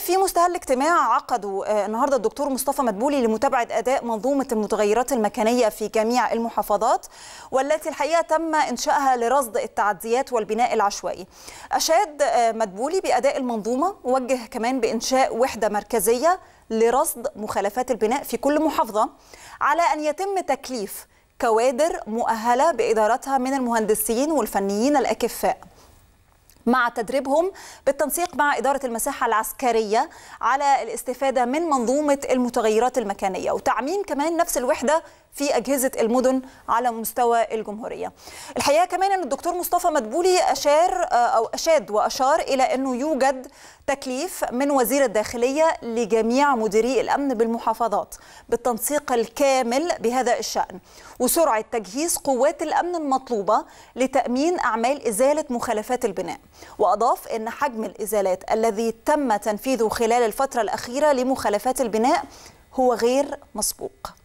في مستهل الاجتماع عقده آه، النهارده الدكتور مصطفى مدبولي لمتابعه اداء منظومه المتغيرات المكانيه في جميع المحافظات والتي الحقيقه تم انشائها لرصد التعديات والبناء العشوائي. اشاد آه، مدبولي باداء المنظومه ووجه كمان بانشاء وحده مركزيه لرصد مخالفات البناء في كل محافظه على ان يتم تكليف كوادر مؤهله بادارتها من المهندسين والفنيين الاكفاء. مع تدريبهم بالتنسيق مع إدارة المساحة العسكرية على الاستفادة من منظومة المتغيرات المكانية وتعميم كمان نفس الوحدة في أجهزة المدن على مستوى الجمهورية الحقيقة كمان أن الدكتور مصطفى مدبولي أشار آه، أو أشاد وأشار إلى أنه يوجد تكليف من وزير الداخلية لجميع مديري الأمن بالمحافظات بالتنسيق الكامل بهذا الشأن وسرعة تجهيز قوات الأمن المطلوبة لتأمين أعمال إزالة مخالفات البناء وأضاف أن حجم الإزالات الذي تم تنفيذه خلال الفترة الأخيرة لمخالفات البناء هو غير مسبوق